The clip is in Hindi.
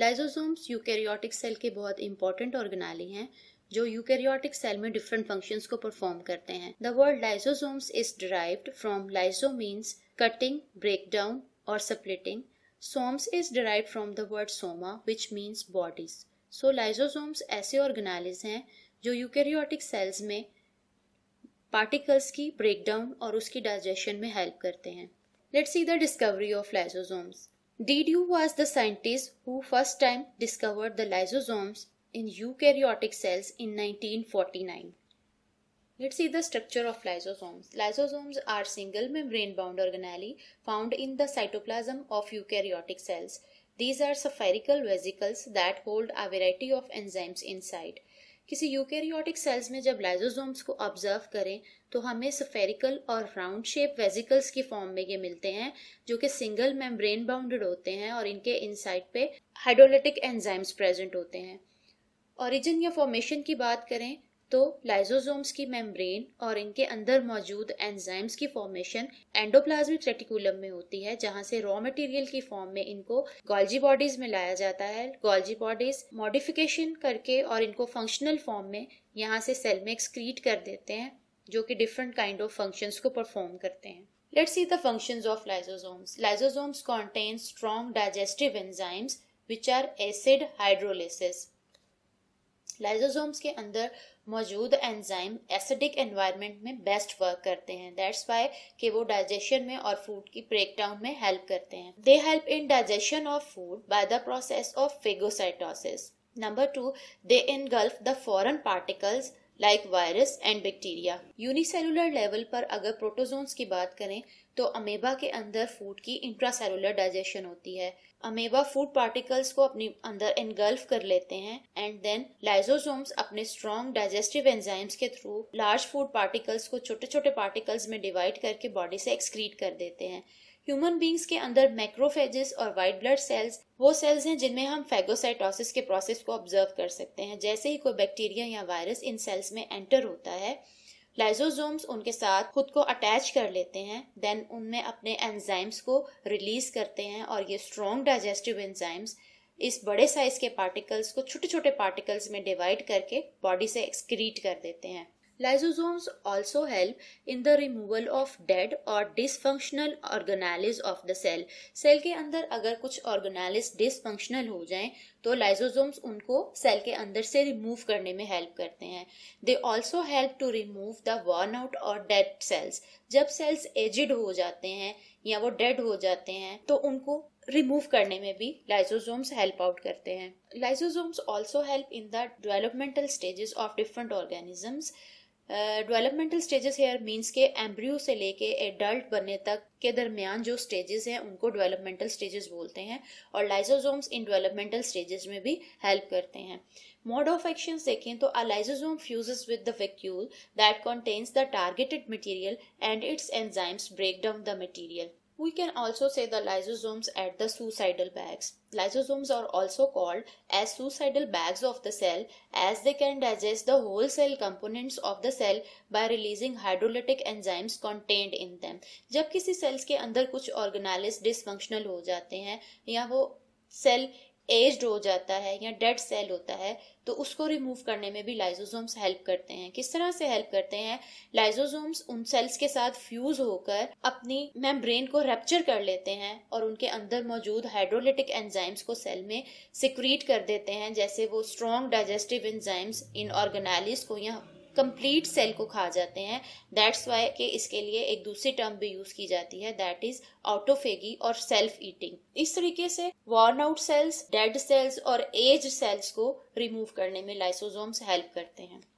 लाइजोसोम्स यूकैरियोटिक सेल के बहुत इंपॉर्टेंट ऑर्गेनाली हैं जो यूकैरियोटिक सेल में डिफरेंट फंक्शंस को परफॉर्म करते हैं the word lysosomes is derived from lyso means cutting breakdown और splitting somes is derived from the word soma which means bodies so lysosomes ऐसे ऑर्गेनाइज हैं जो यूकैरियोटिक सेल्स में पार्टिकल्स की ब्रेकडाउन और उसकी डाइजेशन में हेल्प करते हैं let's see the discovery of lysosomes Dedieu was the scientist who first time discovered the lysosomes in eukaryotic cells in 1949. Let's see the structure of lysosomes. Lysosomes are single membrane bound organelle found in the cytoplasm of eukaryotic cells. These are spherical vesicles that hold a variety of enzymes inside. किसी यूकेरियोटिक सेल्स में जब लाइजोसोम्स को ऑब्जर्व करें तो हमें सफेरिकल और राउंड शेप वेजिकल्स की फॉर्म में ये मिलते हैं जो कि सिंगल मेम्ब्रेन बाउंडेड होते हैं और इनके इनसाइड पे हाइड्रोलिटिक एंजाइम्स प्रेजेंट होते हैं ओरिजिन या फॉर्मेशन की बात करें तो लाइजोसोम्स की मेम्ब्रेन और इनके अंदर मौजूद एंजाइम्स की फॉर्मेशन एंडोप्लाज्मिक रेटिकुलम में होती है जहां से रॉ मटेरियल की फॉर्म में इनको गोल्जी बॉडीज में लाया जाता है गोल्जी बॉडीज मॉडिफिकेशन करके और इनको फंक्शनल फॉर्म में यहाँ से सेल में एक्सक्रीट कर देते हैं जो कि डिफरेंट काइंड ऑफ फंक्शन को परफॉर्म करते हैं let see the function of lysosomes lysosomes contain strong digestive enzymes which are acid hydrolases lysosomes के अंदर मौजूद एंजाइम एसिडिक एनवायरनमेंट में बेस्ट वर्क करते हैं दैट्स वाई कि वो डाइजेशन में और फूड की ब्रेकडाउन में हेल्प करते हैं they help in digestion of food by the process of phagocytosis number two they engulf the foreign particles like virus and bacteria unicellular level पर अगर प्रोटोजोन्स की बात करें तो अमेबा के अंदर फूड की इंट्रासेलुलर डाइजेशन होती है अमेबा फूड पार्टिकल्स को अपने अंदर एनगल्फ कर लेते हैं एंड देन लाइजोसोम्स अपने स्ट्रॉन्ग डाइजेस्टिव एंजाइम्स के थ्रू लार्ज फूड पार्टिकल्स को छोटे छोटे पार्टिकल्स में डिवाइड करके बॉडी से एक्सक्रीट कर देते हैं ह्यूमन बींग्स के अंदर मैक्रोफेजेस और वाइट ब्लड सेल्स वो सेल्स हैं जिनमें हम फेगोसाइटोसिस के प्रोसेस को ऑब्जर्व कर सकते हैं जैसे ही कोई बैक्टीरिया या वायरस इन सेल्स में एंटर होता है लाइजोजोम्स उनके साथ खुद को अटैच कर लेते हैं देन उनमें अपने एंजाइम्स को रिलीज करते हैं और ये स्ट्रॉन्ग डाइजेस्टिव एंजाइम्स इस बड़े साइज के पार्टिकल्स को छोटे छोटे पार्टिकल्स में डिवाइड करके बॉडी से एक्सक्रीट कर देते हैं Lysosomes also help in the removal of dead or dysfunctional organelles of the cell. Cell के अंदर अगर कुछ organelles dysfunctional हो जाएं तो lysosomes उनको cell के अंदर से remove करने में help करते हैं They also help to remove the worn out or dead cells. जब cells aged हो जाते हैं या वो dead हो जाते हैं तो उनको रिमूव करने में भी लाइसोसोम्स हेल्प आउट करते हैं lysosomes also help in the developmental stages of different organisms developmental stages here means के एम्ब्रियो से लेके एडल्ट बनने तक के दरमियान जो स्टेजेस हैं उनको डेवलपमेंटल स्टेजेस बोलते हैं और लाइजोजोम्स इन डेवलपमेंटल स्टेजेस में भी हेल्प करते हैं मोड ऑफ एक्शन देखें तो a lysosome fuses with the vacuole that contains the targeted material and its enzymes break down the material We can also say the lysosomes at the suicidal bags. Lysosomes are also called as suicidal bags of the cell as they can digest the whole cell components of the cell by releasing hydrolytic enzymes contained in them. जब किसी cells के अंदर कुछ organelles dysfunctional हो जाते हैं या वो cell एज्ड हो जाता है या डेड सेल होता है तो उसको रिमूव करने में भी लाइजोजोम्स हेल्प करते हैं किस तरह से हेल्प करते हैं लाइजोजोम्स उन सेल्स के साथ फ्यूज होकर अपनी मेम्ब्रेन को रेप्चर कर लेते हैं और उनके अंदर मौजूद हाइड्रोलिटिक एंजाइम्स को सेल में सिक्रीट कर देते हैं जैसे वो स्ट्रॉन्ग डाइजेस्टिव एंजाइम्स इन ऑर्गेनालिस को या कंप्लीट सेल को खा जाते हैं दैट्स वाई के इसके लिए एक दूसरी टर्म भी यूज की जाती है दैट इज ऑटोफेगी और सेल्फ ईटिंग इस तरीके से worn out cells dead cells और एज सेल्स को रिमूव करने में लाइसोजोम्स हेल्प करते हैं